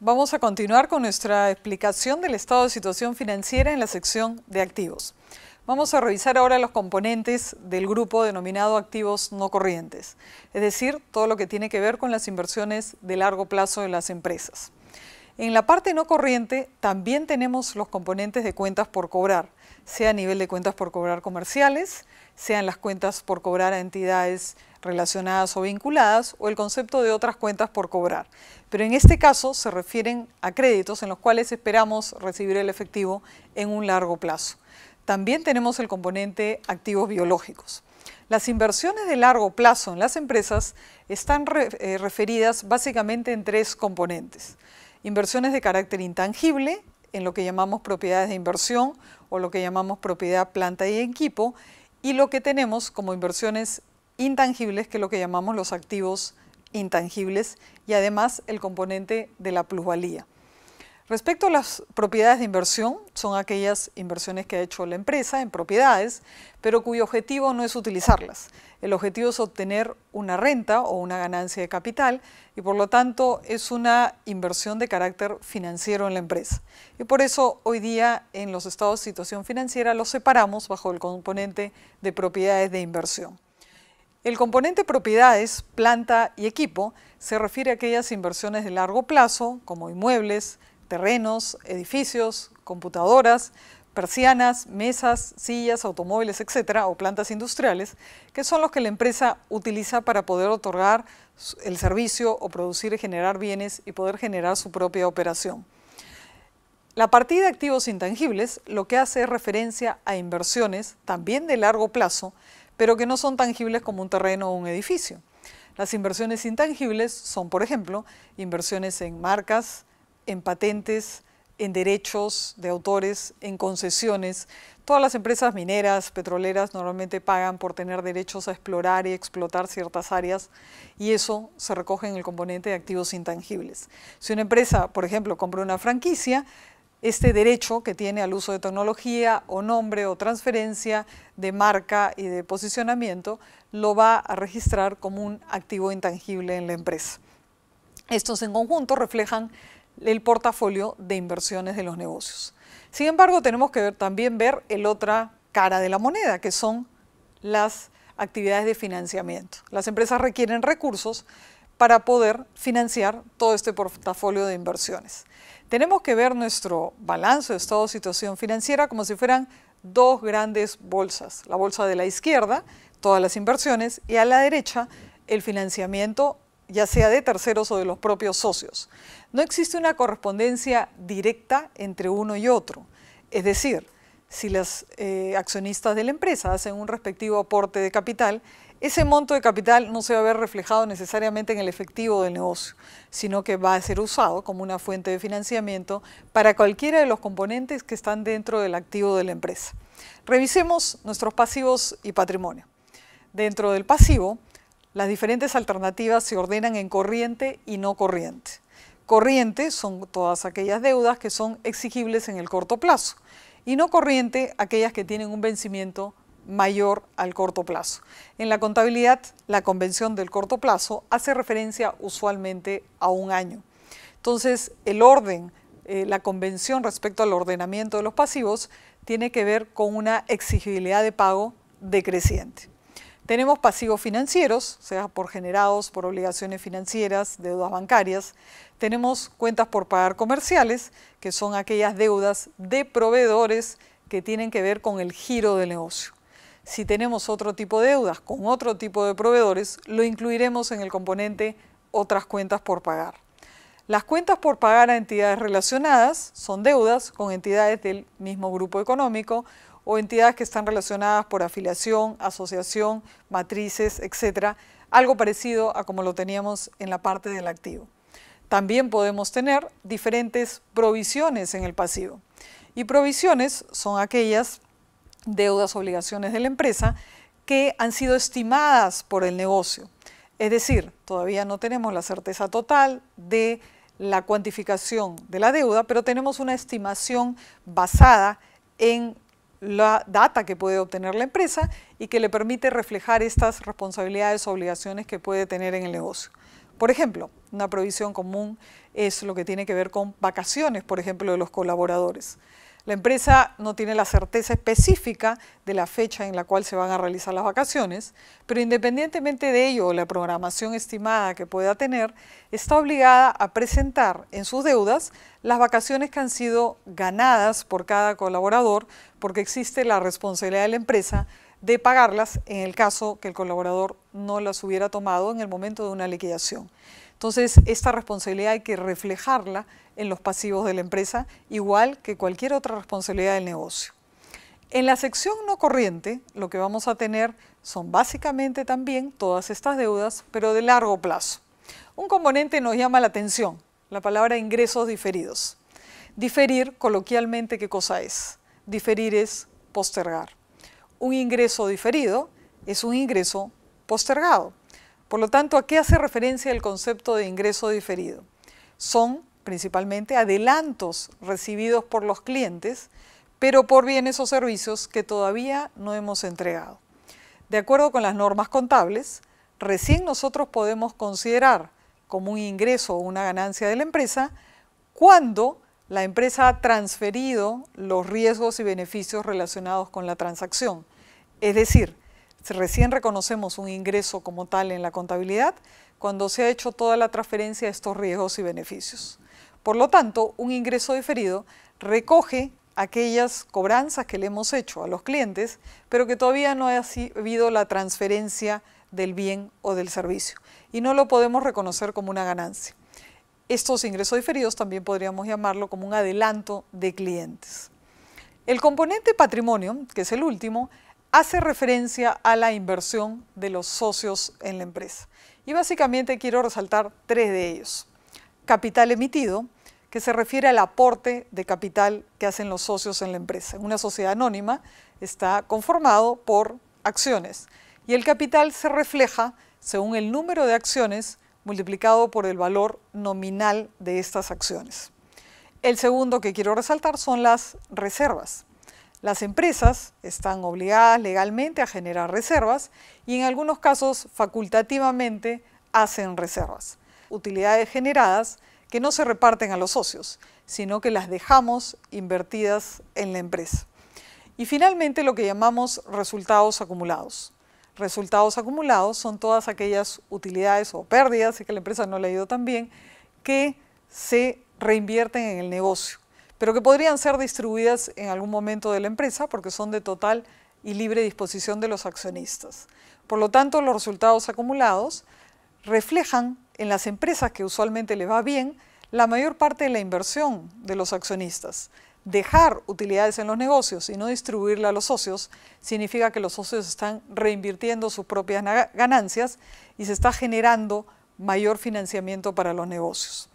Vamos a continuar con nuestra explicación del estado de situación financiera en la sección de activos. Vamos a revisar ahora los componentes del grupo denominado activos no corrientes, es decir, todo lo que tiene que ver con las inversiones de largo plazo de las empresas. En la parte no corriente también tenemos los componentes de cuentas por cobrar, sea a nivel de cuentas por cobrar comerciales, sean las cuentas por cobrar a entidades relacionadas o vinculadas o el concepto de otras cuentas por cobrar. Pero en este caso se refieren a créditos en los cuales esperamos recibir el efectivo en un largo plazo. También tenemos el componente activos biológicos. Las inversiones de largo plazo en las empresas están eh, referidas básicamente en tres componentes. Inversiones de carácter intangible, en lo que llamamos propiedades de inversión o lo que llamamos propiedad, planta y equipo, y lo que tenemos como inversiones intangibles, que es lo que llamamos los activos intangibles, y además el componente de la plusvalía. Respecto a las propiedades de inversión, son aquellas inversiones que ha hecho la empresa en propiedades, pero cuyo objetivo no es utilizarlas. El objetivo es obtener una renta o una ganancia de capital y por lo tanto es una inversión de carácter financiero en la empresa. Y por eso hoy día en los estados de situación financiera los separamos bajo el componente de propiedades de inversión. El componente propiedades, planta y equipo se refiere a aquellas inversiones de largo plazo como inmuebles, terrenos, edificios, computadoras, persianas, mesas, sillas, automóviles, etcétera, o plantas industriales, que son los que la empresa utiliza para poder otorgar el servicio o producir y generar bienes y poder generar su propia operación. La partida de activos intangibles lo que hace es referencia a inversiones, también de largo plazo, pero que no son tangibles como un terreno o un edificio. Las inversiones intangibles son, por ejemplo, inversiones en marcas, en patentes, en derechos de autores, en concesiones. Todas las empresas mineras, petroleras, normalmente pagan por tener derechos a explorar y explotar ciertas áreas y eso se recoge en el componente de activos intangibles. Si una empresa, por ejemplo, compra una franquicia, este derecho que tiene al uso de tecnología o nombre o transferencia de marca y de posicionamiento lo va a registrar como un activo intangible en la empresa. Estos en conjunto reflejan el portafolio de inversiones de los negocios. Sin embargo, tenemos que ver, también ver el otra cara de la moneda, que son las actividades de financiamiento. Las empresas requieren recursos para poder financiar todo este portafolio de inversiones. Tenemos que ver nuestro balance, de estado, situación financiera como si fueran dos grandes bolsas. La bolsa de la izquierda, todas las inversiones, y a la derecha, el financiamiento ya sea de terceros o de los propios socios. No existe una correspondencia directa entre uno y otro. Es decir, si los eh, accionistas de la empresa hacen un respectivo aporte de capital, ese monto de capital no se va a ver reflejado necesariamente en el efectivo del negocio, sino que va a ser usado como una fuente de financiamiento para cualquiera de los componentes que están dentro del activo de la empresa. Revisemos nuestros pasivos y patrimonio. Dentro del pasivo las diferentes alternativas se ordenan en corriente y no corriente. Corriente son todas aquellas deudas que son exigibles en el corto plazo y no corriente aquellas que tienen un vencimiento mayor al corto plazo. En la contabilidad, la convención del corto plazo hace referencia usualmente a un año. Entonces, el orden, eh, la convención respecto al ordenamiento de los pasivos, tiene que ver con una exigibilidad de pago decreciente. Tenemos pasivos financieros, sea por generados por obligaciones financieras, deudas bancarias. Tenemos cuentas por pagar comerciales, que son aquellas deudas de proveedores que tienen que ver con el giro del negocio. Si tenemos otro tipo de deudas con otro tipo de proveedores, lo incluiremos en el componente otras cuentas por pagar. Las cuentas por pagar a entidades relacionadas son deudas con entidades del mismo grupo económico o entidades que están relacionadas por afiliación, asociación, matrices, etcétera, algo parecido a como lo teníamos en la parte del activo. También podemos tener diferentes provisiones en el pasivo. Y provisiones son aquellas deudas, obligaciones de la empresa que han sido estimadas por el negocio. Es decir, todavía no tenemos la certeza total de la cuantificación de la deuda, pero tenemos una estimación basada en la data que puede obtener la empresa y que le permite reflejar estas responsabilidades o obligaciones que puede tener en el negocio. Por ejemplo, una provisión común es lo que tiene que ver con vacaciones, por ejemplo, de los colaboradores. La empresa no tiene la certeza específica de la fecha en la cual se van a realizar las vacaciones, pero independientemente de ello la programación estimada que pueda tener, está obligada a presentar en sus deudas las vacaciones que han sido ganadas por cada colaborador, porque existe la responsabilidad de la empresa de pagarlas en el caso que el colaborador no las hubiera tomado en el momento de una liquidación. Entonces, esta responsabilidad hay que reflejarla en los pasivos de la empresa, igual que cualquier otra responsabilidad del negocio. En la sección no corriente, lo que vamos a tener son básicamente también todas estas deudas, pero de largo plazo. Un componente nos llama la atención, la palabra ingresos diferidos. Diferir, coloquialmente, ¿qué cosa es? Diferir es postergar. Un ingreso diferido es un ingreso postergado. Por lo tanto, ¿a qué hace referencia el concepto de ingreso diferido? Son principalmente adelantos recibidos por los clientes, pero por bienes o servicios que todavía no hemos entregado. De acuerdo con las normas contables, recién nosotros podemos considerar como un ingreso o una ganancia de la empresa cuando la empresa ha transferido los riesgos y beneficios relacionados con la transacción. Es decir, recién reconocemos un ingreso como tal en la contabilidad cuando se ha hecho toda la transferencia de estos riesgos y beneficios. Por lo tanto, un ingreso diferido recoge aquellas cobranzas que le hemos hecho a los clientes, pero que todavía no ha habido la transferencia del bien o del servicio y no lo podemos reconocer como una ganancia. Estos ingresos diferidos también podríamos llamarlo como un adelanto de clientes. El componente patrimonio, que es el último, hace referencia a la inversión de los socios en la empresa. Y básicamente quiero resaltar tres de ellos. Capital emitido, que se refiere al aporte de capital que hacen los socios en la empresa. una sociedad anónima está conformado por acciones y el capital se refleja según el número de acciones multiplicado por el valor nominal de estas acciones. El segundo que quiero resaltar son las reservas. Las empresas están obligadas legalmente a generar reservas y en algunos casos facultativamente hacen reservas. Utilidades generadas que no se reparten a los socios, sino que las dejamos invertidas en la empresa. Y finalmente lo que llamamos resultados acumulados. Resultados acumulados son todas aquellas utilidades o pérdidas, si que la empresa no le ha ido tan bien, que se reinvierten en el negocio pero que podrían ser distribuidas en algún momento de la empresa porque son de total y libre disposición de los accionistas. Por lo tanto, los resultados acumulados reflejan en las empresas que usualmente le va bien la mayor parte de la inversión de los accionistas. Dejar utilidades en los negocios y no distribuirla a los socios significa que los socios están reinvirtiendo sus propias ganancias y se está generando mayor financiamiento para los negocios.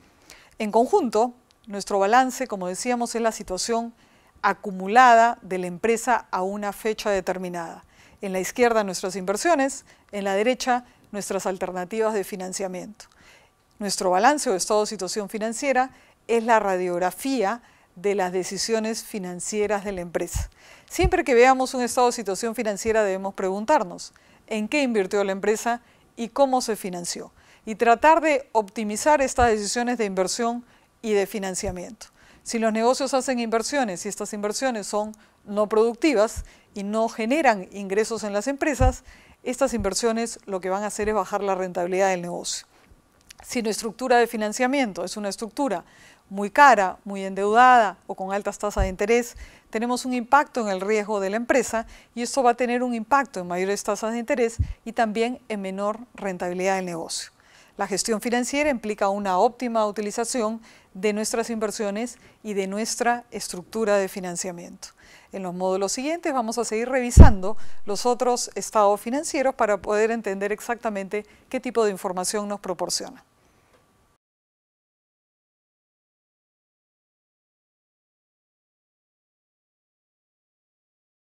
En conjunto, nuestro balance, como decíamos, es la situación acumulada de la empresa a una fecha determinada. En la izquierda nuestras inversiones, en la derecha nuestras alternativas de financiamiento. Nuestro balance o estado de situación financiera es la radiografía de las decisiones financieras de la empresa. Siempre que veamos un estado de situación financiera debemos preguntarnos en qué invirtió la empresa y cómo se financió y tratar de optimizar estas decisiones de inversión y de financiamiento. Si los negocios hacen inversiones y estas inversiones son no productivas y no generan ingresos en las empresas, estas inversiones lo que van a hacer es bajar la rentabilidad del negocio. Si nuestra estructura de financiamiento es una estructura muy cara, muy endeudada o con altas tasas de interés, tenemos un impacto en el riesgo de la empresa y esto va a tener un impacto en mayores tasas de interés y también en menor rentabilidad del negocio. La gestión financiera implica una óptima utilización de nuestras inversiones y de nuestra estructura de financiamiento. En los módulos siguientes vamos a seguir revisando los otros estados financieros para poder entender exactamente qué tipo de información nos proporciona.